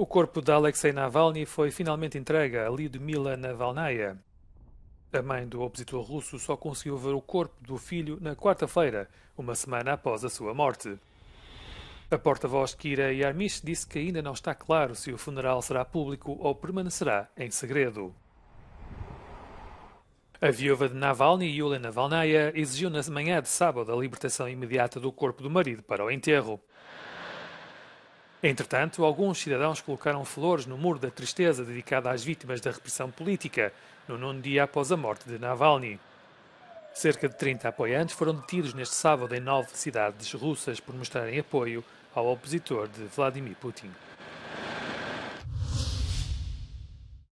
O corpo de Alexei Navalny foi finalmente entregue a Lyudmila Navalnaya. A mãe do opositor russo só conseguiu ver o corpo do filho na quarta-feira, uma semana após a sua morte. A porta-voz Kira Yarmish disse que ainda não está claro se o funeral será público ou permanecerá em segredo. A viúva de Navalny, Yulia Navalnaya, exigiu na manhã de sábado a libertação imediata do corpo do marido para o enterro. Entretanto, alguns cidadãos colocaram flores no muro da tristeza dedicado às vítimas da repressão política, no nono dia após a morte de Navalny. Cerca de 30 apoiantes foram detidos neste sábado em nove cidades russas por mostrarem apoio ao opositor de Vladimir Putin.